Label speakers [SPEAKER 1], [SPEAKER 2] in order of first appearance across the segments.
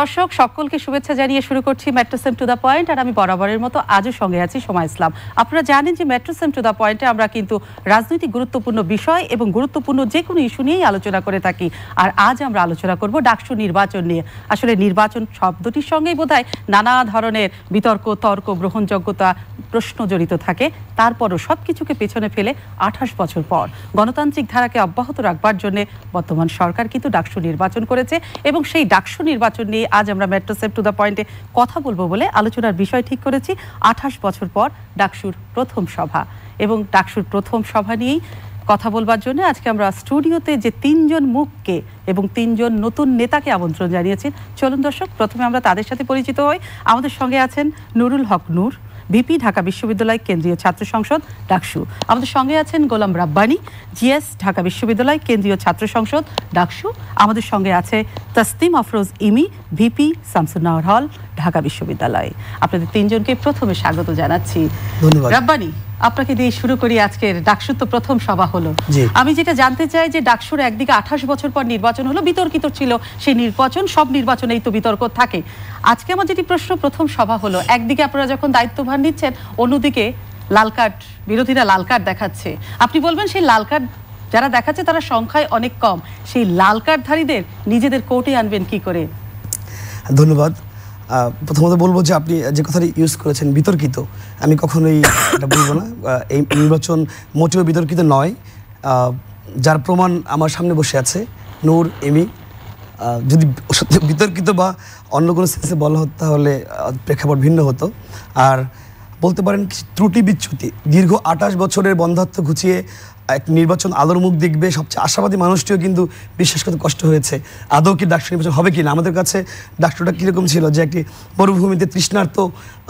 [SPEAKER 1] দর্শক সকলকে শুভেচ্ছা জানিয়ে শুরু করছি মেট্রোসেম টু দ্য পয়েন্ট আর আমি বরাবরের মতো আজও সঙ্গে আছি সময় ইসলাম আপনারা জানেন যে মেট্রোসেম টু দ্য পয়েন্টে আমরা কিন্তু রাজনৈতিক গুরুত্বপূর্ণ বিষয় এবং গুরুত্বপূর্ণ যে কোনো ইস্যু নিয়েই আলোচনা করে থাকি আর আজ আমরা আলোচনা করব ডাকসু নির্বাচন নিয়ে আসলে নির্বাচন শব্দটির সঙ্গেই বোধহয় নানা ধরনের বিতর্ক তর্ক গ্রহণযোগ্যতা প্রশ্ন জড়িত থাকে তারপরও সব কিছুকে পেছনে ফেলে আঠাশ বছর পর গণতান্ত্রিক ধারাকে অব্যাহত রাখবার জন্য বর্তমান সরকার কিন্তু ডাকসু নির্বাচন করেছে এবং সেই ডাকসু নির্বাচন নিয়ে আজ আমরা মেট্রো সেফ টু দ্য পয়েন্টে কথা বলবো বলে আলোচনার বিষয় ঠিক করেছি আঠাশ বছর পর ডাকসুর প্রথম সভা এবং ডাকসুর প্রথম সভা নিয়েই কথা বলবার জন্য আজকে আমরা স্টুডিওতে যে তিনজন মুখকে এবং তিনজন নতুন নেতাকে আমন্ত্রণ জানিয়েছেন চলুন দর্শক প্রথমে আমরা তাদের সাথে পরিচিত হই আমাদের সঙ্গে আছেন নুরুল হক নূর ভিপি ঢাকা বিশ্ববিদ্যালয় কেন্দ্রীয় ছাত্র সংসদ ডাকসু আমাদের সঙ্গে আছেন গোলাম রাব্বানি জিএস ঢাকা বিশ্ববিদ্যালয় কেন্দ্রীয় ছাত্র সংসদ ডাকসু আমাদের সঙ্গে আছে তসতিম আফরোজ ইমি ভিপি শামসুন্নাহর হল ঢাকা বিশ্ববিদ্যালয় আপনাদের তিনজনকে প্রথমে স্বাগত জানাচ্ছি রাব্বানি আপনাকে দিয়ে শুরু করি আজকের ডাকসুর তো প্রথম সভা হলো আমি যেটা জানতে চাই যে ডাকসুর একদিকে আঠাশ বছর পর নির্বাচন হলো বিতর্কিত ছিল সেই নির্বাচন সব নির্বাচনেই তো বিতর্ক থাকে আজকে আমার যেটি প্রশ্ন প্রথম সভা হলো একদিকে আপনারা যখন দায়িত্বভার নিচ্ছেন অন্যদিকে লাল কার্ড বিরোধীরা লাল কার্ড দেখাচ্ছে আপনি বলবেন সেই লাল কার্ড যারা দেখাচ্ছে তারা সংখ্যায় অনেক কম সেই লাল কার্ডধারীদের নিজেদের কোর্টে আনবেন কি করে
[SPEAKER 2] ধন্যবাদ প্রথমত বলবো যে আপনি যে কথাটি ইউজ করেছেন বিতর্কিত আমি কখনোই এটা বলবো না এই নির্বাচন মোটেও বিতর্কিত নয় যার প্রমাণ আমার সামনে বসে আছে নূর এমি যদি বিতর্কিত বা অন্য কোনো সেন্সে বলা হতো তাহলে প্রেক্ষাপট ভিন্ন হতো আর বলতে পারেন ত্রুটি বিচ্যুতি দীর্ঘ আঠাশ বছরের বন্ধাত্ম ঘুচিয়ে এক নির্বাচন আলোর মুখ দেখবে সবচেয়ে আশাবাদী মানুষটিও কিন্তু বিশ্বাস করতে কষ্ট হয়েছে আদৌ কি ডাক্তার নির্বাচন হবে কি না আমাদের কাছে ডাক্তারটা কীরকম ছিল যে একটি মরুভূমিতে তৃষ্ণার্ত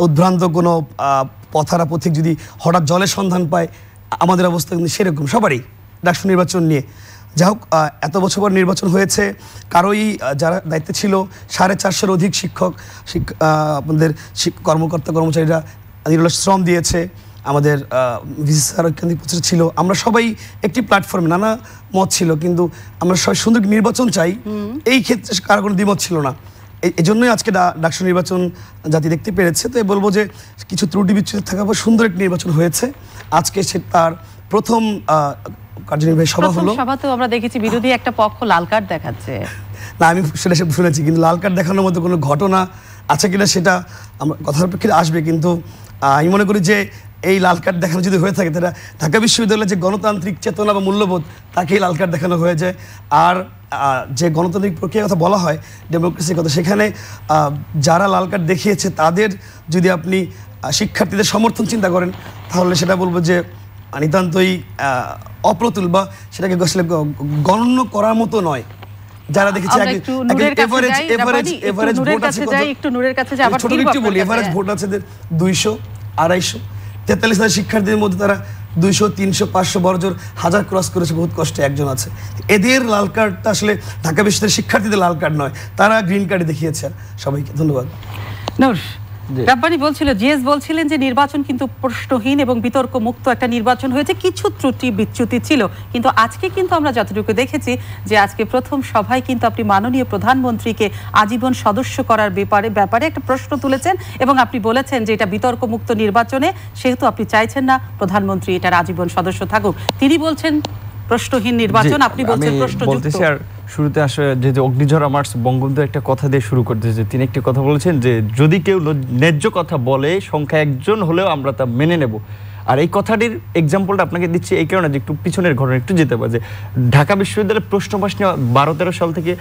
[SPEAKER 2] উদ্ভ্রান্ত কোনো পথারা পথিক যদি হঠাৎ জলের সন্ধান পায় আমাদের অবস্থা কিন্তু সেরকম সবারই ডাক্তার নির্বাচন নিয়ে যাই হোক এত বছর পর নির্বাচন হয়েছে কারোই যারা দায়িত্বে ছিল সাড়ে চারশোর অধিক শিক্ষক আমাদের কর্মকর্তা কর্মচারীরা নিরলস শ্রম দিয়েছে আমাদের ভিসি কেন্দ্রিক প্রচার ছিল আমরা সবাই একটি প্ল্যাটফর্মে নানা মত ছিল কিন্তু আমরা সবাই সুন্দর নির্বাচন চাই এই ক্ষেত্রে কারো কোনো দ্বিমত ছিল না এই জন্যই আজকে ডাকসু নির্বাচন জাতি দেখতে পেরেছে তো বলবো যে কিছু ত্রুটি বিচ্ছুতি থাকার পর সুন্দর একটি নির্বাচন হয়েছে আজকে সে তার প্রথম কার্যনির্বাহী সভা হলো
[SPEAKER 1] সভাতেও আমরা দেখেছি বিরোধী একটা পক্ষ লাল কার্ড দেখাচ্ছে
[SPEAKER 2] না আমি সেটা শুনেছি কিন্তু লাল কার্ড দেখানোর মতো কোনো ঘটনা আছে কিনা সেটা আমার কথার পক্ষে আসবে কিন্তু আমি মনে করি যে এই লাল কার্ড দেখানো যদি হয়ে থাকে তাহলে ঢাকা বিশ্ববিদ্যালয়ের যে গণতান্ত্রিক চেতনা বা মূল্যবোধ তাকেই লাল কার্ড দেখানো হয়ে যায় আর যে গণতান্ত্রিক প্রক্রিয়ার কথা বলা হয় ডেমোক্রেসির কথা সেখানে যারা লাল কার্ড দেখিয়েছে তাদের যদি আপনি শিক্ষার্থীদের সমর্থন চিন্তা করেন তাহলে সেটা বলবো যে নিতান্তই অপ্রতুল বা সেটাকে আসলে গণ্য করার মতো নয় যারা দেখেছি আগে এভারেজ এভারেজ
[SPEAKER 1] একটু নূরের কাছে যাই ছোট বলি এভারেজ
[SPEAKER 2] ভোট আছে দুইশো আড়াইশো তেতাল্লিশ হাজার শিক্ষার্থীদের মধ্যে তারা দুইশো তিনশো পাঁচশো বর্জর হাজার ক্রস করেছে বহুত কষ্টে একজন আছে এদের লাল কার্ডটা আসলে ঢাকা বিশ্ববিদ্যালয়ের শিক্ষার্থীদের লাল কার্ড নয় তারা গ্রিন কার্ডে দেখিয়েছে সবাইকে ধন্যবাদ নমস্কার
[SPEAKER 1] রাব্বানি বলছিল জিএস বলছিলেন যে নির্বাচন কিন্তু প্রশ্নহীন এবং বিতর্ক মুক্ত একটা নির্বাচন হয়েছে কিছু ত্রুটি বিচ্যুতি ছিল কিন্তু আজকে কিন্তু আমরা যতটুকু দেখেছি যে আজকে প্রথম সভায় কিন্তু আপনি মাননীয় প্রধানমন্ত্রীকে আজীবন সদস্য করার ব্যাপারে ব্যাপারে একটা প্রশ্ন তুলেছেন এবং আপনি বলেছেন যে এটা বিতর্ক মুক্ত নির্বাচনে সেহেতু আপনি চাইছেন না প্রধানমন্ত্রী এটার আজীবন সদস্য থাকুক তিনি বলছেন প্রশ্নহীন নির্বাচন আপনি বলছেন প্রশ্ন
[SPEAKER 3] শুরুতে আসা যে অগ্নিঝরা মার্স বঙ্গবন্ধু একটা কথা দিয়ে শুরু করতে যে তিনি একটি কথা বলেছেন যে যদি কেউ ন্যায্য কথা বলে সংখ্যা একজন হলেও আমরা তা মেনে নেব আর এই কথাটির এক্সাম্পলটা আপনাকে দিচ্ছি এই কারণে যে একটু পিছনের ঘটনা একটু যেতে পারে যে ঢাকা বিশ্ববিদ্যালয়ের প্রশ্নপাস নিয়ে বারো তেরো সাল থেকে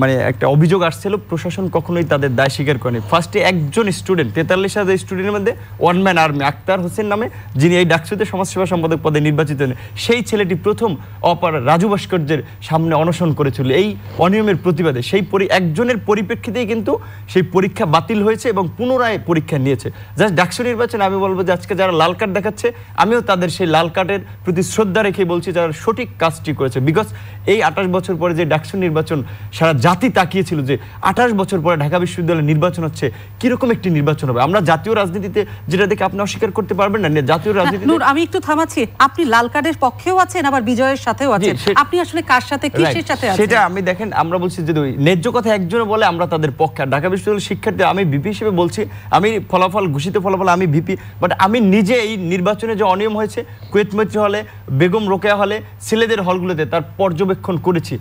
[SPEAKER 3] মানে একটা অভিযোগ আসছিল প্রশাসন কখনোই তাদের দায় স্বীকার করেনি ফার্স্টে একজন স্টুডেন্ট তেতাল্লিশ হাজার স্টুডেন্টের মধ্যে one man army Akhtar Hossain নামে যিনি এই ডাকসুতে সমাজসেবা সম্পাদক পদে নির্বাচিত হন সেই ছেলেটি প্রথম অপার রাজু ভাস্কর্যের সামনে অনশন করেছিল এই অনিয়মের প্রতিবাদে সেই পরি একজনের পরিপ্রেক্ষিতেই কিন্তু সেই পরীক্ষা বাতিল হয়েছে এবং পুনরায় পরীক্ষা নিয়েছে জাস্ট ডাকসু নির্বাচন আমি বলবো যে আজকে যারা লাল কার্ড দেখাচ্ছে আমিও তাদের সেই লাল কার্ডের প্রতি শ্রদ্ধা রেখে বলছি যারা সঠিক কাজটি করেছে বিকজ এই আঠাশ বছর পরে যে ডাকসু নির্বাচন সারা জাতি তাকিয়েছিল যে আঠাশ বছর পরে ঢাকা বিশ্ববিদ্যালয়ের নির্বাচন হচ্ছে কিরকম একটি নির্বাচন হবে আমরা জাতীয় রাজনীতিতে যেটা দেখে আপনি অস্বীকার করতে পারবেন না জাতীয় রাজনীতি
[SPEAKER 1] আমি একটু থামাচ্ছি আপনি লাল কার্ডের পক্ষেও আছেন আবার বিজয়ের সাথেও আছেন আপনি আসলে কার সাথে কিসের সাথে আছেন সেটা
[SPEAKER 3] আমি দেখেন আমরা বলছি যে ওই ন্যায্য কথা একজনে বলে আমরা তাদের পক্ষে ঢাকা বিশ্ববিদ্যালয়ের শিক্ষার্থী আমি ভিপি হিসেবে বলছি আমি ফলাফল ঘোষিত ফলাফল আমি ভিপি বাট আমি নিজে এই নির্বাচনে যে অনিয়ম হয়েছে কুয়েত মৈত্রী হলে বেগম রোকেয়া হলে ছেলেদের হলগুলোতে তার পর্যবেক্ষণ পর্যবেক্ষণ করেছি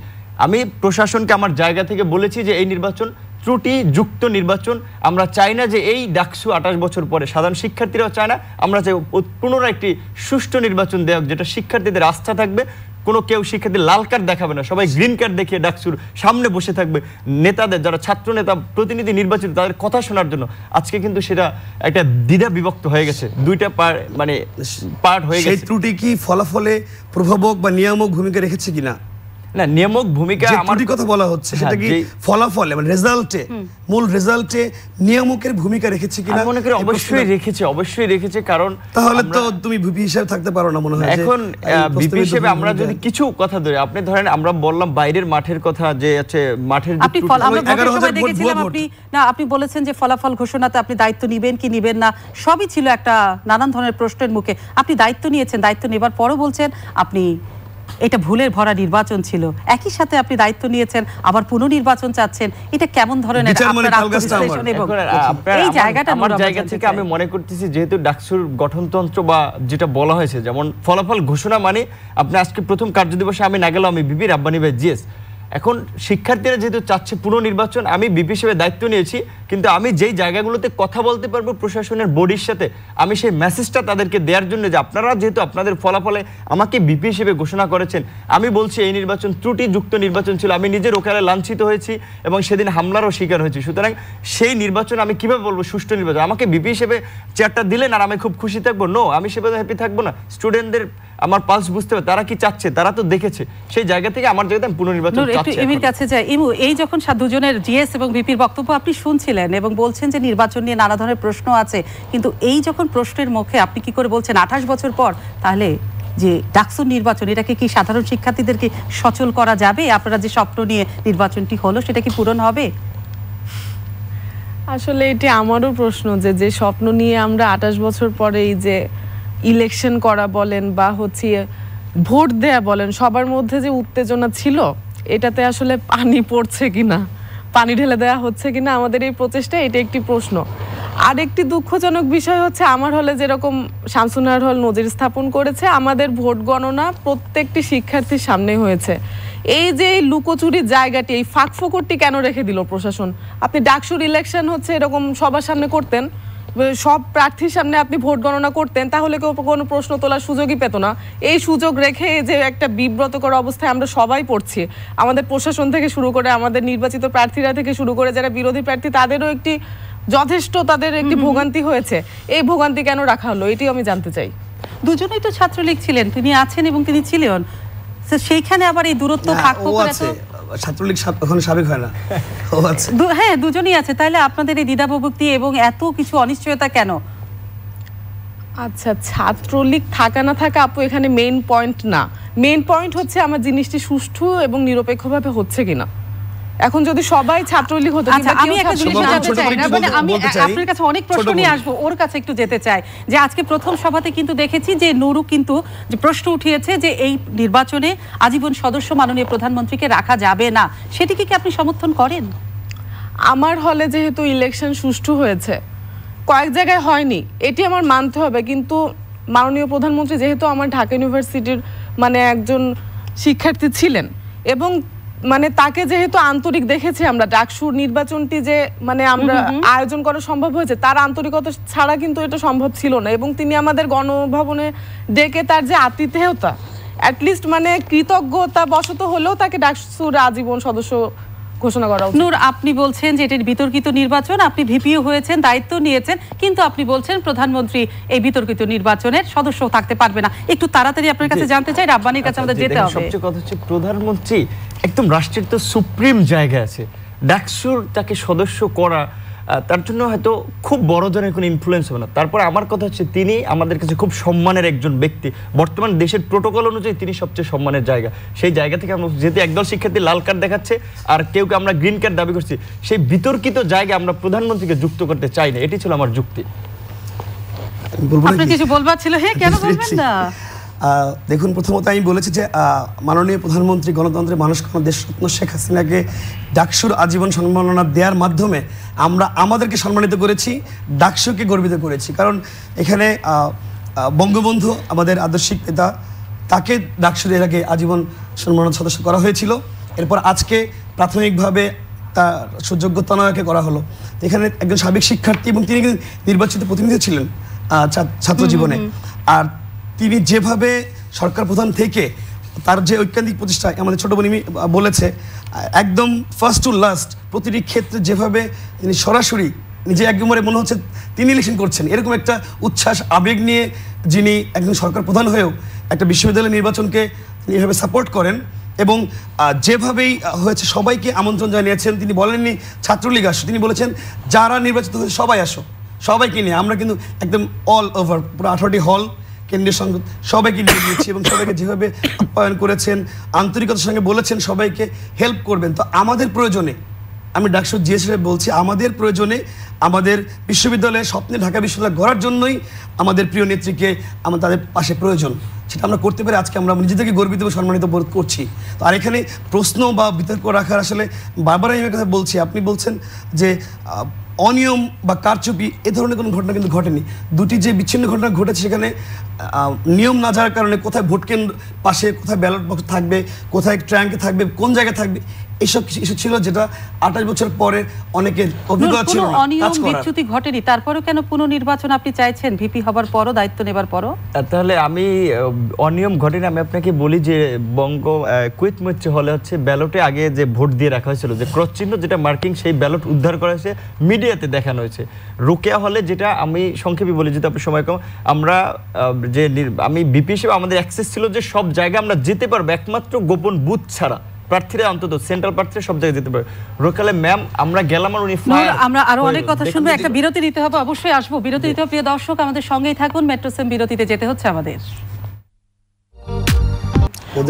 [SPEAKER 3] আমি প্রশাসনকে আমার জায়গা থেকে বলেছি যে এই নির্বাচন ত্রুটি যুক্ত নির্বাচন আমরা চাই না যে এই ডাকসু আঠাশ বছর পরে সাধারণ শিক্ষার্থীরাও চায় না আমরা চাই পুনরায় একটি সুষ্ঠু নির্বাচন দেওয়া যেটা শিক্ষার্থীদের আস্থা থাকবে কোনো কেউ শিক্ষার্থী লাল কার্ড দেখাবে না সবাই গ্রিন কার্ড দেখিয়ে ডাকসুর সামনে বসে থাকবে নেতাদের যারা ছাত্র নেতা প্রতিনিধি নির্বাচিত তাদের কথা শোনার জন্য আজকে কিন্তু সেটা একটা দ্বিধা বিভক্ত হয়ে গেছে দুইটা পার মানে পার্ট হয়ে গেছে ত্রুটি কি ফলাফলে প্রভাবক বা নিয়ামক ভূমিকা রেখেছে কিনা না নিয়ামক ভূমিকা আমার কথা বলা
[SPEAKER 2] হচ্ছে হ্যাঁ, সেটা কি মানে রেজাল্টে মূল রেজাল্টে নিয়ামকের ভূমিকা রেখেছে কিনা মনে করি অবশ্যই
[SPEAKER 3] রেখেছে অবশ্যই রেখেছে কারণ তাহলে তো
[SPEAKER 2] তুমি ভিপি হিসেবে থাকতে পারো না মনে হয় এখন ভিপি হিসেবে আমরা যদি
[SPEAKER 3] কিছু কথা আপনি ধরেন আমরা বললাম বাইরের মাঠের কথা যে আছে মাঠের আপনি
[SPEAKER 1] না আপনি বলেছেন যে ফলাফল ঘোষণাতে আপনি দায়িত্ব নেবেন কি নেবেন না সবই ছিল একটা নানান ধরনের প্রশ্নের মুখে আপনি দায়িত্ব নিয়েছেন দায়িত্ব নেবার পরও বলছেন আপনি এটা ভুলের ভরা নির্বাচন ছিল একই সাথে আপনি দায়িত্ব নিয়েছেন আবার পুনর্নির্বাচন চাচ্ছেন এটা কেমন ধরনের মানে এই জায়গাটা আমার জায়গা
[SPEAKER 3] থেকে আমি মনে করতেছি যেহেতু ডাকসুর গঠনতন্ত্র বা যেটা বলা হয়েছে যেমন ফলাফল ঘোষণা মানে আপনি আজকে প্রথম কার্যদিবসে আমি না গেলাম আমি বিবি রাব্বানি ভাই জিএস এখন শিক্ষার্থীরা যেহেতু চাচ্ছে পুনর্নির্বাচন আমি বিপি হিসেবে দায়িত্ব নিয়েছি কিন্তু আমি যেই জায়গাগুলোতে কথা বলতে পারবো প্রশাসনের বডির সাথে আমি সেই মেসেজটা তাদেরকে দেওয়ার জন্য যে আপনারা যেহেতু আপনাদের ফলাফলে আমাকে বিপি হিসেবে ঘোষণা করেছেন আমি বলছি এই নির্বাচন ত্রুটিযুক্ত নির্বাচন ছিল আমি নিজের ওখানে লাঞ্ছিত হয়েছি এবং সেদিন হামলারও শিকার হয়েছি সুতরাং সেই নির্বাচন আমি কিভাবে বলবো সুষ্ঠু নির্বাচন আমাকে বিপি হিসেবে চেয়ারটা দিলেন আর আমি খুব খুশি থাকবো নো আমি সেভাবে হ্যাপি থাকবো না স্টুডেন্টদের আমার পালস বুঝতে হবে তারা কি চাচ্ছে তারা তো দেখেছে সেই জায়গা থেকে আমার জায়গাতে পুনর্নির্বাচন
[SPEAKER 1] কাছে যাই এই যখন সাধুজনের জিএস এবং বিপির বক্তব্য আপনি শুনছিলেন করছিলেন এবং বলছেন যে নির্বাচন নিয়ে নানা ধরনের প্রশ্ন আছে কিন্তু এই যখন প্রশ্নের মুখে আপনি কি করে বলছেন আঠাশ বছর পর তাহলে যে ডাকসুর নির্বাচন এটাকে কি সাধারণ শিক্ষার্থীদেরকে সচল করা যাবে আপনারা যে স্বপ্ন নিয়ে নির্বাচনটি হলো সেটা কি পূরণ হবে
[SPEAKER 4] আসলে এটি আমারও প্রশ্ন যে যে স্বপ্ন নিয়ে আমরা আঠাশ বছর পরে এই যে ইলেকশন করা বলেন বা হচ্ছে ইয়ে, ভোট দেয়া বলেন সবার মধ্যে যে উত্তেজনা ছিল এটাতে আসলে পানি পড়ছে কিনা পানি ঢেলে দেওয়া হচ্ছে কিনা আমাদের এই প্রচেষ্টা এটা একটি প্রশ্ন আর একটি দুঃখজনক বিষয় হচ্ছে আমার হলে যেরকম শামসুনার হল নজির স্থাপন করেছে আমাদের ভোট গণনা প্রত্যেকটি শিক্ষার্থীর সামনে হয়েছে এই যে এই লুকোচুরির জায়গাটি এই ফাঁকফোকরটি কেন রেখে দিল প্রশাসন আপনি ডাকসুর ইলেকশন হচ্ছে এরকম সবার সামনে করতেন সব প্রার্থীর সামনে আপনি ভোট গণনা করতেন তাহলে কেউ কোনো প্রশ্ন তোলার সুযোগই পেত না এই সুযোগ রেখে যে একটা বিব্রতকর অবস্থায় আমরা সবাই পড়ছি আমাদের প্রশাসন থেকে শুরু করে আমাদের নির্বাচিত প্রার্থীরা থেকে শুরু করে যারা বিরোধী প্রার্থী তাদেরও একটি যথেষ্ট তাদের একটি ভোগান্তি
[SPEAKER 1] হয়েছে এই ভোগান্তি কেন রাখা হলো এটিও আমি জানতে চাই দুজনেই তো ছাত্রলীগ ছিলেন তিনি আছেন এবং তিনি ছিলেন সেইখানে আবার এই দূরত্ব থাকবো
[SPEAKER 2] ছাত্রলীগ এখন সাবেক হয় না আচ্ছা।
[SPEAKER 1] হ্যাঁ দুজনই আছে তাহলে আপনাদের এই দ্বিধাভুক্তি এবং এত কিছু অনিশ্চয়তা কেন
[SPEAKER 4] আচ্ছা ছাত্রলীগ থাকা না থাকা আপু এখানে মেইন পয়েন্ট না মেইন পয়েন্ট হচ্ছে আমার জিনিসটি সুষ্ঠু এবং নিরপেক্ষভাবে হচ্ছে কিনা
[SPEAKER 1] এখন যদি সবাই ছাত্রলীগ হতো আচ্ছা আমি একটা জিনিস জানতে চাই না মানে আমি আপনার কাছে অনেক প্রশ্ন নিয়ে আসবো ওর কাছে একটু যেতে চাই যে আজকে প্রথম সভাতে কিন্তু দেখেছি যে নুরু কিন্তু যে প্রশ্ন উঠিয়েছে যে এই নির্বাচনে আজীবন সদস্য মাননীয় প্রধানমন্ত্রীকে রাখা যাবে না সেটিকে কি আপনি সমর্থন করেন আমার হলে যেহেতু ইলেকশন সুষ্ঠু হয়েছে কয়েক
[SPEAKER 4] জায়গায় হয়নি এটি আমার মানতে হবে কিন্তু মাননীয় প্রধানমন্ত্রী যেহেতু আমার ঢাকা ইউনিভার্সিটির মানে একজন শিক্ষার্থী ছিলেন এবং মানে তাকে যেহেতু আন্তরিক দেখেছি আমরা ডাকসুর নির্বাচনটি যে মানে আমরা আয়োজন করা সম্ভব হয়েছে তার আন্তরিকতা ছাড়া কিন্তু এটা সম্ভব ছিল না এবং তিনি আমাদের গণভবনে ডেকে তার যে আতিথেয়তা অ্যাটলিস্ট মানে কৃতজ্ঞতা বশত হলেও তাকে ডাকসুর আজীবন সদস্য
[SPEAKER 1] নূর আপনি বলছেন যে বিতর্কিত নির্বাচন আপনি ভিপিও হয়েছেন দায়িত্ব নিয়েছেন কিন্তু আপনি বলছেন প্রধানমন্ত্রী এই বিতর্কিত নির্বাচনের সদস্য থাকতে পারবে না একটু তাড়াতাড়ি আপনার কাছে জানতে চাই রাব্বানির কাছে আচ্ছা, আমাদের যেতে হবে সবচেয়ে
[SPEAKER 3] কথা হচ্ছে প্রধানমন্ত্রী একদম রাষ্ট্রের তো সুপ্রিম জায়গা আছে ডাকসুর তাকে সদস্য করা তার জন্য হয়তো খুব বড় ধরনের কোনো ইনফ্লুয়েন্স হবে না তারপর আমার কথা হচ্ছে তিনি আমাদের কাছে খুব সম্মানের একজন ব্যক্তি বর্তমান দেশের প্রোটোকল অনুযায়ী তিনি সবচেয়ে সম্মানের জায়গা সেই জায়গা থেকে আমরা যেহেতু একদল শিক্ষার্থী লাল কার্ড দেখাচ্ছে আর কেউ কেউ আমরা গ্রিন কার্ড দাবি করছি সেই বিতর্কিত জায়গা আমরা প্রধানমন্ত্রীকে যুক্ত করতে চাই না এটি ছিল আমার যুক্তি কিছু
[SPEAKER 1] বলবার ছিল হ্যাঁ কেন বলবেন না
[SPEAKER 2] দেখুন প্রথমত আমি বলেছি যে মাননীয় প্রধানমন্ত্রী গণতন্ত্রের মানুষ দেশ রত্ন শেখ হাসিনাকে ডাকসুর আজীবন সম্মাননা দেওয়ার মাধ্যমে আমরা আমাদেরকে সম্মানিত করেছি ডাকসুকে গর্বিত করেছি কারণ এখানে বঙ্গবন্ধু আমাদের আদর্শিক নেতা তাকে ডাকসুর এর আগে আজীবন সম্মাননা সদস্য করা হয়েছিল এরপর আজকে প্রাথমিকভাবে তার সুযোগ্যতা নয়কে করা হলো এখানে একজন সাবেক শিক্ষার্থী এবং তিনি নির্বাচিত প্রতিনিধি ছিলেন ছাত্র জীবনে আর তিনি যেভাবে সরকার প্রধান থেকে তার যে ঐক্যান্তিক প্রতিষ্ঠা আমাদের ছোট বোনি বলেছে একদম ফার্স্ট টু লাস্ট প্রতিটি ক্ষেত্রে যেভাবে তিনি সরাসরি নিজে একবারে মনে হচ্ছে তিনি ইলেকশন করছেন এরকম একটা উচ্ছ্বাস আবেগ নিয়ে যিনি একজন সরকার প্রধান হয়েও একটা বিশ্ববিদ্যালয় নির্বাচনকে তিনি এভাবে সাপোর্ট করেন এবং যেভাবেই হয়েছে সবাইকে আমন্ত্রণ জানিয়েছেন তিনি বলেননি ছাত্রলীগ আসো তিনি বলেছেন যারা নির্বাচিত হয়েছে সবাই আসো সবাইকে নিয়ে আমরা কিন্তু একদম অল ওভার পুরো আঠারোটি হল কেন্দ্রীয় সঙ্গে সবাইকে নিয়ে দিয়েছি এবং সবাইকে যেভাবে আপ্যায়ন করেছেন আন্তরিকতার সঙ্গে বলেছেন সবাইকে হেল্প করবেন তো আমাদের প্রয়োজনে আমি ডাকসুর জি এস বলছি আমাদের প্রয়োজনে আমাদের বিশ্ববিদ্যালয়ে স্বপ্নে ঢাকা বিশ্ববিদ্যালয় গড়ার জন্যই আমাদের প্রিয় নেত্রীকে আমার তাদের পাশে প্রয়োজন সেটা আমরা করতে পারি আজকে আমরা নিজেদেরকে গর্বিত এবং সম্মানিত বোধ করছি তো আর এখানে প্রশ্ন বা বিতর্ক রাখার আসলে বারবার আমি কথা বলছি আপনি বলছেন যে অনিয়ম বা কারচুপি এ ধরনের কোনো ঘটনা কিন্তু ঘটেনি দুটি যে বিচ্ছিন্ন ঘটনা ঘটেছে সেখানে নিয়ম না যাওয়ার কারণে কোথায় ভোট কেন্দ্র পাশে কোথায় ব্যালট বক্স থাকবে কোথায় ট্র্যাঙ্কে থাকবে কোন জায়গায় থাকবে এইসব কিছু ছিল
[SPEAKER 3] যেটা আঠাশ বছর পরে অনেকের অভিজ্ঞতা ছিল অনিয়ম বিচ্যুতি
[SPEAKER 1] ঘটেনি তারপরে কেন পুনর্নির্বাচন আপনি চাইছেন ভিপি হবার পরও দায়িত্ব নেবার পরও
[SPEAKER 3] তাহলে আমি অনিয়ম ঘটেনি আমি আপনাকে বলি যে বঙ্গ কুইট মৈত্রী হলে হচ্ছে ব্যালটে আগে যে ভোট দিয়ে রাখা হয়েছিল যে ক্রস চিহ্ন যেটা মার্কিং সেই ব্যালট উদ্ধার করা হয়েছে মিডিয়াতে দেখানো হয়েছে রোকেয়া হলে যেটা আমি সংক্ষেপে বলি যদি আপনি সময় কম আমরা যে আমি বিপি হিসেবে আমাদের অ্যাক্সেস ছিল যে সব জায়গায় আমরা যেতে পারবো একমাত্র গোপন বুথ ছাড়া প্রার্থীরা অন্তত সেন্ট্রাল প্রার্থীরা সব জায়গায় যেতে পারে রোকালে ম্যাম আমরা গেলাম আর উনি আমরা আরো অনেক কথা শুনবো একটা
[SPEAKER 1] বিরতি নিতে হবে অবশ্যই আসবো বিরতি নিতে হবে প্রিয় দর্শক আমাদের সঙ্গেই থাকুন মেট্রোসেম বিরতিতে যেতে হচ্ছে আমাদের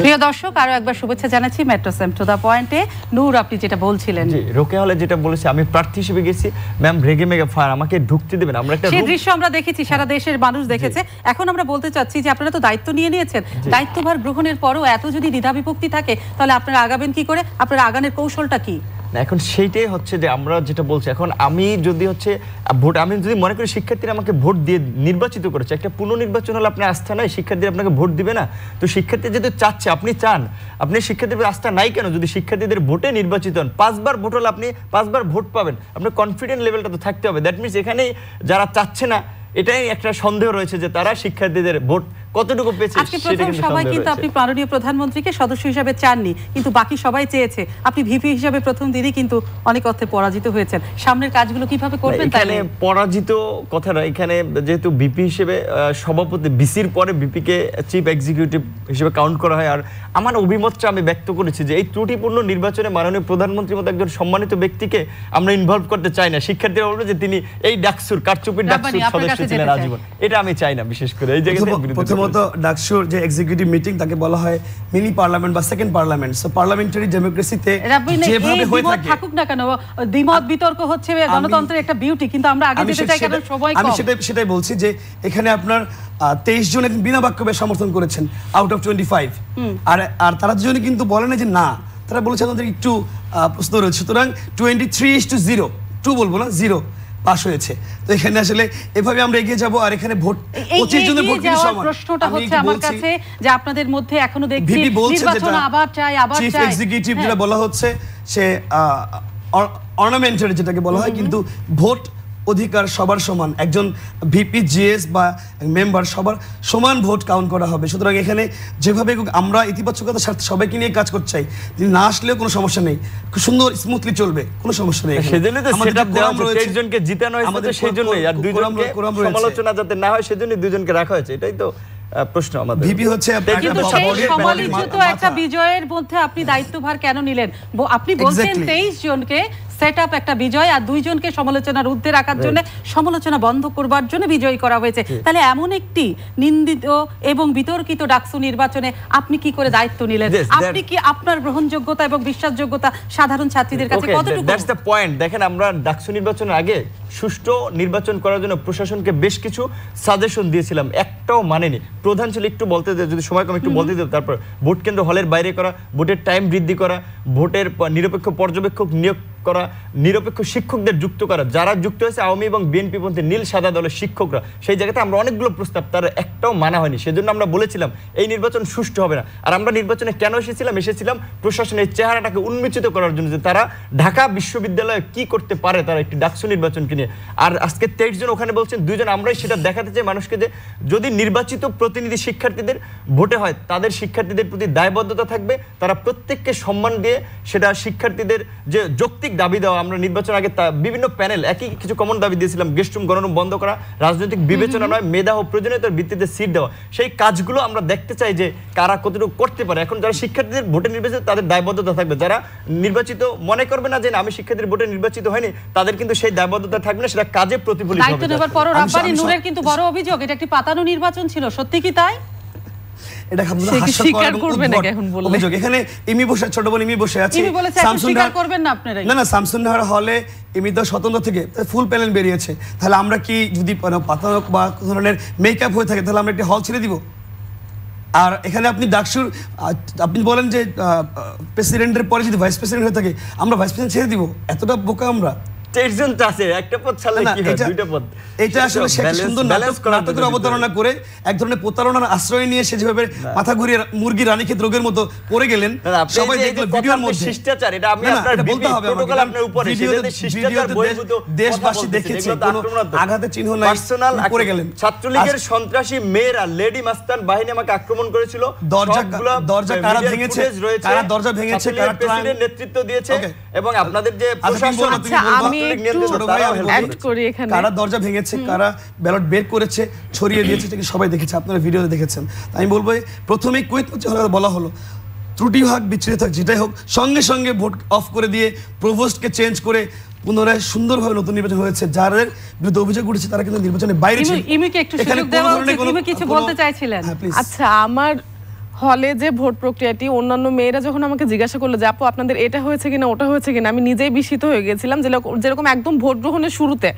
[SPEAKER 1] প্রিয় দর্শক আরো একবার শুভেচ্ছা জানাচ্ছি মেট্রো সেম টু দা পয়েন্টে নূর আপনি যেটা
[SPEAKER 3] বলছিলেন জি হলে যেটা বলেছি আমি প্রার্থী হিসেবে গেছি ম্যাম রেগে মেগে ফায়ার আমাকে ঢুকতে দেবেন আমরা একটা সেই দৃশ্য
[SPEAKER 1] আমরা দেখেছি হ্যাঁ। সারা দেশের মানুষ দেখেছে এখন আমরা বলতে চাচ্ছি যে আপনারা তো দায়িত্ব নিয়ে নিয়েছেন দায়িত্বভার গ্রহণের পরও এত যদি দ্বিধা বিভক্তি থাকে তাহলে আপনারা আগাবেন কি করে আপনারা আগানের কৌশলটা কি
[SPEAKER 3] না এখন সেইটাই হচ্ছে যে আমরা যেটা বলছি এখন আমি যদি হচ্ছে ভোট আমি যদি মনে করি শিক্ষার্থীরা আমাকে ভোট দিয়ে নির্বাচিত করেছে একটা পুনর্নির্বাচন হলে আপনার আস্থা নাই শিক্ষার্থীরা আপনাকে ভোট দিবে না তো শিক্ষার্থী যেহেতু চাচ্ছে আপনি চান আপনি শিক্ষার্থীদের আস্থা নাই কেন যদি শিক্ষার্থীদের ভোটে নির্বাচিত হন পাঁচবার ভোট হলে আপনি পাঁচবার ভোট পাবেন আপনার কনফিডেন্ট লেভেলটা তো থাকতে হবে দ্যাট মিনস এখানেই যারা চাচ্ছে না এটাই একটা সন্দেহ রয়েছে যে তারা শিক্ষার্থীদের ভোট কতটুকু পেয়েছে আজকে প্রথম সবাই কিন্তু আপনি
[SPEAKER 1] মাননীয় প্রধানমন্ত্রীকে সদস্য হিসেবে চাননি কিন্তু বাকি সবাই চেয়েছে আপনি ভিপি হিসেবে প্রথম দিনই কিন্তু অনেক অর্থে পরাজিত হয়েছেন সামনের কাজগুলো কিভাবে করবেন তাহলে
[SPEAKER 3] পরাজিত কথা না এখানে যেহেতু ভিপি হিসেবে সভাপতি বিসির পরে ভিপিকে চিফ এক্সিকিউটিভ হিসেবে কাউন্ট করা হয় আর আমার অভিমতটা আমি ব্যক্ত করেছি যে এই ত্রুটিপূর্ণ নির্বাচনে মাননীয় প্রধানমন্ত্রীর মতো একজন সম্মানিত ব্যক্তিকে আমরা ইনভলভ করতে চাই না শিক্ষার্থীরা বলবে যে তিনি এই ডাকসুর কারচুপির ডাকসুর সদস্য ছিলেন আজীবন এটা আমি চাই না বিশেষ করে এই জায়গায় প্রথমত
[SPEAKER 2] ডাকসুর যে এক্সিকিউটিভ মিটিং তাকে বলা হয় মিনি পার্লামেন্ট বা সেকেন্ড পার্লামেন্ট সো পার্লামেন্টারি ডেমোক্রেসিতে যেভাবে হয়ে থাকে থাকুক
[SPEAKER 1] না কেন দ্বিমত বিতর্ক হচ্ছে গণতন্ত্রের একটা বিউটি কিন্তু আমরা আগে যেতে চাই কারণ সময় আমি সেটাই
[SPEAKER 2] সেটাই বলছি যে এখানে আপনার তেইশ জনে বিনা বাক্যবে সমর্থন করেছেন আউট অফ টোয়েন্টি ফাইভ আর আর তারা দুজনে কিন্তু বলে না যে না তারা বলেছে আমাদের একটু প্রশ্ন রয়েছে সুতরাং twenty three is two zero two বলবো না জিরো পাশ হয়েছে তো এখানে আসলে এভাবে আমরা এগিয়ে যাব আর এখানে ভোট পঁচিশ জনের ভোট কিন্তু সমান প্রশ্নটা হচ্ছে আমার কাছে
[SPEAKER 1] যে আপনাদের মধ্যে এখনো দেখছি নির্বাচন আবার চাই আবার চাই চিফ এক্সিকিউটিভ যেটা
[SPEAKER 2] হ্যাঁ। বলা হচ্ছে সে অর্নামেন্টের যেটাকে বলা হয় কিন্তু ভোট অধিকার সবার সমান একজন ভিপি জিএস বা মেম্বার সবার সমান ভোট কাউন্ট করা হবে সুতরাং এখানে যেভাবে আমরা ইতিবাচকতার স্বার্থে সবাইকে নিয়ে কাজ করতে চাই তিনি না আসলেও কোনো সমস্যা নেই সুন্দর
[SPEAKER 3] স্মুথলি চলবে কোনো সমস্যা নেই সেজন্য জিতানো হয়েছে আমাদের সেই জন্যই আর সমালোচনা যাতে না হয় সেজন্যই রাখা হয়েছে এটাই তো আপনি
[SPEAKER 1] কেন নিলেন আপনি বলছেন তেইশ জনকে সেট আপ একটা বিজয় আর দুইজনকে সমালোচনার ঊর্ধ্বে রাখার জন্য সমালোচনা বন্ধ করবার জন্য বিজয়ী করা হয়েছে তাহলে এমন একটি নিন্দিত এবং বিতর্কিত ডাকসু নির্বাচনে আপনি কি করে দায়িত্ব নিলেন আপনি কি আপনার গ্রহণযোগ্যতা এবং বিশ্বাসযোগ্যতা সাধারণ ছাত্রীদের কাছে কতটুকু দ্যাটস
[SPEAKER 3] পয়েন্ট দেখেন আমরা ডাকসু নির্বাচনের আগে সুষ্ঠু নির্বাচন করার জন্য প্রশাসনকে বেশ কিছু সাজেশন দিয়েছিলাম একটাও মানেনি প্রধান ছিল একটু বলতে যদি সময় কম একটু বলতে দিত তারপর ভোট কেন্দ্র হলের বাইরে করা ভোটের টাইম বৃদ্ধি করা ভোটের নিরপেক্ষ পর্যবেক্ষক নিয়োগ করা নিরপেক্ষ শিক্ষকদের যুক্ত করা যারা যুক্ত হয়েছে আওয়ামী এবং বিএনপি পন্থী নীল সাদা দলের শিক্ষকরা সেই জায়গাতে আমরা অনেকগুলো প্রস্তাব তার একটাও মানা হয়নি সেজন্য আমরা বলেছিলাম এই নির্বাচন সুষ্ঠু হবে না আর আমরা নির্বাচনে কেন এসেছিলাম এসেছিলাম প্রশাসনের চেহারাটাকে উন্মোচিত করার জন্য যে তারা ঢাকা বিশ্ববিদ্যালয়ে কি করতে পারে তারা একটি ডাকসু নির্বাচনকে নিয়ে আর আজকে তেইশ জন ওখানে বলছেন দুজন আমরাই সেটা দেখাতে চাই মানুষকে যে যদি নির্বাচিত প্রতিনিধি শিক্ষার্থীদের ভোটে হয় তাদের শিক্ষার্থীদের প্রতি দায়বদ্ধতা থাকবে তারা প্রত্যেককে সম্মান দিয়ে সেটা শিক্ষার্থীদের যে যৌক্তিক দাবি দেওয়া আমরা নির্বাচন আগে বিভিন্ন প্যানেল একই কিছু কমন দাবি দিয়েছিলাম গেস্টরুম গণরুম বন্ধ করা রাজনৈতিক বিবেচনা নয় মেধা ও প্রয়োজনীয়তার ভিত্তিতে সিট দেওয়া সেই কাজগুলো আমরা দেখতে চাই যে কারা কতটুকু করতে পারে এখন যারা শিক্ষার্থীদের ভোটে নির্বাচিত তাদের দায়বদ্ধতা থাকবে যারা নির্বাচিত মনে করবে না যে আমি শিক্ষার্থীর ভোটে নির্বাচিত হয়নি তাদের কিন্তু সেই দায়বদ্ধতা থাকবে না সেটা কাজে প্রতিফলিত হবে দায়িত্ব নেওয়ার পরও রাব্বানি নূরের কিন্তু
[SPEAKER 1] বড় অভিযোগ এটা একটি পাতানো নির্বাচন ছিল সত্যি কি তাই
[SPEAKER 2] এটা করবে এখন এখানে ইমি বসে ছোট বোন ইমি বসে আছে স্যামসুং স্বীকার
[SPEAKER 1] করবেন না আপনারা না না স্যামসুং
[SPEAKER 2] হলে ইমি তো স্বতন্ত্র থেকে ফুল প্যানেল বেরিয়েছে তাহলে আমরা কি যদি পাতানক বা কোনো ধরনের মেকআপ হয়ে থাকে তাহলে আমরা একটি হল ছেড়ে দিব আর এখানে আপনি ডাকসুর আপনি বলেন যে প্রেসিডেন্টের পরে যদি ভাইস প্রেসিডেন্ট হয়ে থাকে আমরা ভাইস প্রেসিডেন্ট ছেড়ে দিব এতটা বোকা আমরা আছে একটা পথ ছাড়লে কি হয় দুইটা পথ এটা আসলে সে সুন্দর নাটকের অবতারণা করে এক ধরনের প্রতারণার আশ্রয় নিয়ে সে যেভাবে মাথা ঘুরিয়ে মুরগি রানী ক্ষেত রোগের মতো পড়ে গেলেন সবাই দেখলো ভিডিওর মধ্যে শিষ্টাচার এটা আমি বলতে হবে প্রোটোকল আপনার উপরে শিষ্টাচার দেশবাসী দেখেছে
[SPEAKER 3] আঘাতের চিহ্ন নাই পার্সোনাল পড়ে গেলেন ছাত্রলীগের সন্ত্রাসী মেয়েরা লেডি মাস্তান বাহিনী আমাকে আক্রমণ করেছিল দরজা দরজা কারা ভেঙেছে কারা দরজা ভেঙেছে কারা নেতৃত্ব দিয়েছে এবং আপনাদের যে আচ্ছা, প্রশাসন আচ্ছা, আমি
[SPEAKER 2] কারা দরজা ভেঙেছে কারা ব্যালট বের করেছে ছড়িয়ে দিয়েছে সেটাকে সবাই দেখেছে আপনারা ভিডিওতে দেখেছেন আমি বলবো প্রথমে কুয়েত বলা হলো ত্রুটি হোক বিচ্ছিন্ন থাক যেটাই হোক সঙ্গে সঙ্গে ভোট অফ করে দিয়ে প্রভোস্টকে চেঞ্জ করে পুনরায় সুন্দরভাবে নতুন নির্বাচন হয়েছে যাদের বিরুদ্ধে অভিযোগ উঠেছে তারা কিন্তু নির্বাচনের বাইরে ছিল কিছু বলতে চাইছিলেন
[SPEAKER 4] হ্যাঁ, আচ্ছা আমার হলে যে ভোট প্রক্রিয়াটি অন্যান্য মেয়েরা যখন আমাকে জিজ্ঞাসা করলো যে আপু আপনাদের এটা হয়েছে কিনা ওটা হয়েছে কিনা আমি নিজেই বিস্মিত হয়ে গেছিলাম যেরকম একদম ভোট গ্রহণের শুরুতে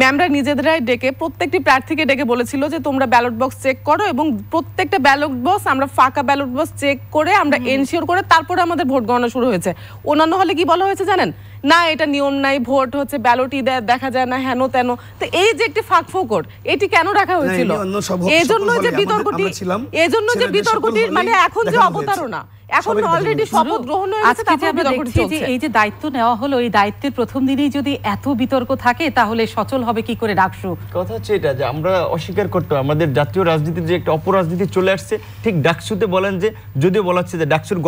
[SPEAKER 4] ম্যামরা নিজেদেরাই ডেকে প্রত্যেকটি প্রার্থীকে ডেকে বলেছিল যে তোমরা ব্যালট বক্স চেক করো এবং প্রত্যেকটা ব্যালট বক্স আমরা ফাঁকা ব্যালট বক্স চেক করে আমরা এনশিওর করে তারপরে আমাদের ভোট গণনা শুরু হয়েছে অন্যান্য হলে কি বলা হয়েছে জানেন না এটা নিয়ম নাই ভোট হচ্ছে ব্যালটই দেখা যায় না হেন তেন তো এই যে একটি ফাঁক ফোকর
[SPEAKER 1] এটি কেন রাখা
[SPEAKER 4] হয়েছিল এজন্য যে বিতর্কটি
[SPEAKER 2] এজন্য যে বিতর্কটি মানে এখন যে অবতারণা এখন অলরেডি শপথ গ্রহণ এই
[SPEAKER 1] যে দায়িত্ব নেওয়া হলো এই দায়িত্বের প্রথম দিনেই যদি এত বিতর্ক থাকে তাহলে সচল হবে কি করে ডাকসু
[SPEAKER 3] কথা হচ্ছে এটা যে আমরা অস্বীকার করতে আমাদের জাতীয় রাজনীতির যে একটা অপরাজনীতি চলে আসছে ঠিক ডাকসুতে বলেন যে যদিও বলা হচ্ছে যে ডাকসুর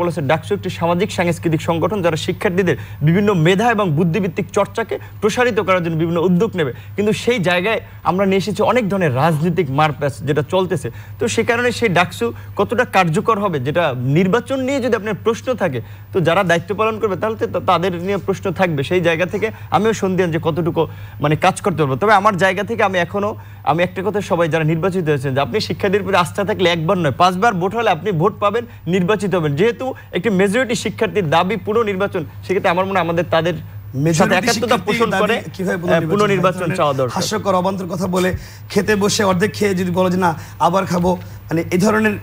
[SPEAKER 3] বলা হচ্ছে ডাকসু একটি সামাজিক সাংস্কৃতিক সংগঠন যারা শিক্ষার্থীদের বিভিন্ন মেধা এবং বুদ্ধিভিত্তিক চর্চাকে প্রসারিত করার জন্য বিভিন্ন উদ্যোগ নেবে কিন্তু সেই জায়গায় আমরা নিয়ে এসেছি অনেক ধরনের রাজনীতিক মারপ্যাচ যেটা চলতেছে তো সে কারণে সেই ডাকসু কতটা কার্যকর হবে যেটা নির্বাচন নির্বাচন নিয়ে যদি আপনার প্রশ্ন থাকে তো যারা দায়িত্ব পালন করবে তাহলে তো তাদের নিয়ে প্রশ্ন থাকবে সেই জায়গা থেকে আমিও সন্ধিয়ান যে কতটুকু মানে কাজ করতে পারবো তবে আমার জায়গা থেকে আমি এখনও আমি একটা কথা সবাই যারা নির্বাচিত হয়েছেন যে আপনি শিক্ষার্থীর প্রতি আস্থা থাকলে একবার নয় পাঁচবার ভোট হলে আপনি ভোট পাবেন নির্বাচিত হবেন যেহেতু একটি মেজরিটি শিক্ষার্থীর দাবি পুরো নির্বাচন সেক্ষেত্রে আমার মনে আমাদের তাদের হাস্যকর অবান্তর কথা
[SPEAKER 2] বলে খেতে বসে অর্ধেক খেয়ে যদি বলো যে না আবার খাবো মানে এই ধরনের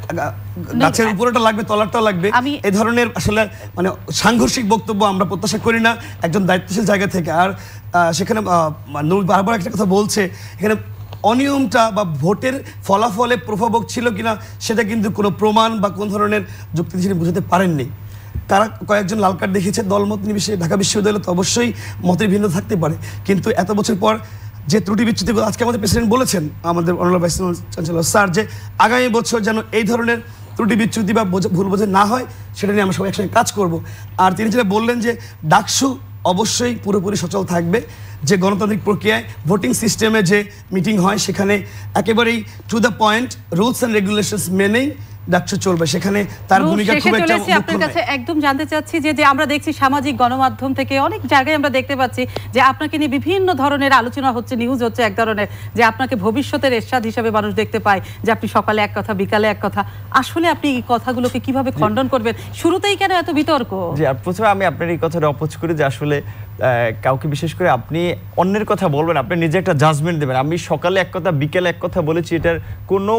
[SPEAKER 2] গাছের উপরেটা লাগবে লাগবে এই ধরনের আসলে মানে সাংঘর্ষিক বক্তব্য আমরা প্রত্যাশা করি না একজন দায়িত্বশীল জায়গা থেকে আর সেখানে নূর বারবার একটা কথা বলছে এখানে অনিয়মটা বা ভোটের ফলাফলে প্রভাবক ছিল কিনা সেটা কিন্তু কোনো প্রমাণ বা কোন ধরনের যুক্তি তিনি বুঝাতে পারেননি তারা কয়েকজন লাল কার্ড দেখিয়েছে দলমত নির্বিশেষে ঢাকা বিশ্ববিদ্যালয় তো অবশ্যই মতের ভিন্ন থাকতে পারে কিন্তু এত বছর পর যে ত্রুটি বিচ্যুতিগুলো আজকে আমাদের প্রেসিডেন্ট বলেছেন আমাদের অনুরাল ভাইস চ্যান্সেলর স্যার যে আগামী বছর যেন এই ধরনের ত্রুটি বিচ্ছুতি বা ভুল বোঝে না হয় সেটা নিয়ে আমরা সবাই একসঙ্গে কাজ করব আর তিনি যেটা বললেন যে ডাকসু অবশ্যই পুরোপুরি সচল থাকবে যে গণতান্ত্রিক প্রক্রিয়ায় ভোটিং সিস্টেমে যে মিটিং হয় সেখানে একেবারেই to the point rules and regulations মেনেই বিভিন্ন
[SPEAKER 1] ধরনের আলোচনা হচ্ছে নিউজ হচ্ছে এক ধরনের যে আপনাকে ভবিষ্যতের এরশাদ হিসাবে মানুষ দেখতে পায় যে আপনি সকালে এক কথা বিকালে এক কথা আসলে আপনি এই কথাগুলোকে কিভাবে খণ্ডন করবেন শুরুতেই কেন এত বিতর্ক
[SPEAKER 3] আমি আপনার এই কথাটা অপচ করি যে আসলে কাউকে বিশেষ করে আপনি অন্যের কথা বলবেন আপনি নিজে একটা জাজমেন্ট দেবেন আমি সকালে এক কথা বিকেলে এক কথা বলেছি এটার কোনো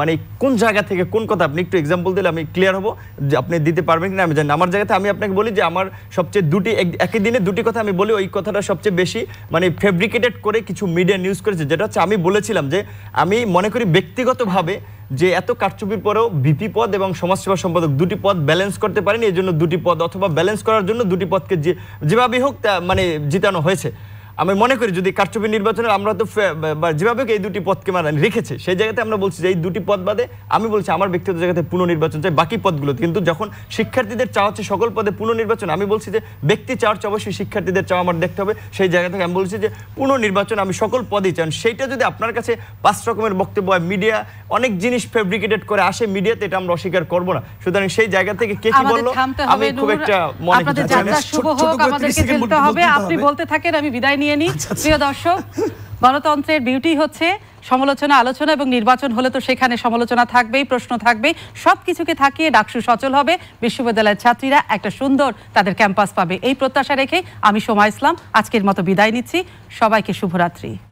[SPEAKER 3] মানে কোন জায়গা থেকে কোন কথা আপনি একটু এক্সাম্পল দিলে আমি ক্লিয়ার হবো যে আপনি দিতে পারবেন কিনা আমি জানি আমার জায়গাতে আমি আপনাকে বলি যে আমার সবচেয়ে দুটি একই দিনে দুটি কথা আমি বলি ওই কথাটা সবচেয়ে বেশি মানে ফেব্রিকেটেড করে কিছু মিডিয়া নিউজ করেছে যেটা হচ্ছে আমি বলেছিলাম যে আমি মনে করি ব্যক্তিগতভাবে যে এত কারচুপির পরেও বিপি পদ এবং সমাজসেবা সম্পাদক দুটি পদ ব্যালেন্স করতে পারেনি এই জন্য দুটি পদ অথবা ব্যালেন্স করার জন্য দুটি পদকে যেভাবেই হোক মানে জিতানো হয়েছে আমি মনে করি যদি কারচুপি নির্বাচনে আমরা তো যেভাবে এই দুটি পদকে মানে রেখেছে সেই জায়গাতে আমরা বলছি যে এই দুটি পদ বাদে আমি বলছি আমার ব্যক্তিগত জায়গাতে পুনর্নির্বাচন চাই বাকি পদগুলোতে কিন্তু যখন শিক্ষার্থীদের চাওয়া হচ্ছে সকল পদে পুনর্নির্বাচন আমি বলছি যে ব্যক্তি চাওয়ার চেয়ে অবশ্যই শিক্ষার্থীদের চাওয়া আমার দেখতে হবে সেই জায়গা থেকে আমি বলছি যে পুনর্নির্বাচন আমি সকল পদেই চান সেইটা যদি আপনার কাছে পাঁচ রকমের বক্তব্য হয় মিডিয়া অনেক জিনিস ফেব্রিকেটেড করে আসে মিডিয়াতে এটা আমরা অস্বীকার করবো না সুতরাং সেই জায়গা থেকে কে কি বললো আমি খুব একটা মনে করছি আপনি বলতে
[SPEAKER 1] থাকেন আমি বিদায় নিয়ে নিই আচ্ছা, আচ্ছা। প্রিয় দর্শক গণতন্ত্রের বিউটি হচ্ছে সমালোচনা আলোচনা এবং নির্বাচন হলে তো সেখানে সমালোচনা থাকবেই প্রশ্ন থাকবেই সব কিছুকে থাকিয়ে ডাকসু সচল হবে বিশ্ববিদ্যালয়ের ছাত্রীরা একটা সুন্দর তাদের ক্যাম্পাস পাবে এই প্রত্যাশা রেখে আমি সোমা ইসলাম আজকের মতো বিদায় নিচ্ছি সবাইকে শুভরাত্রি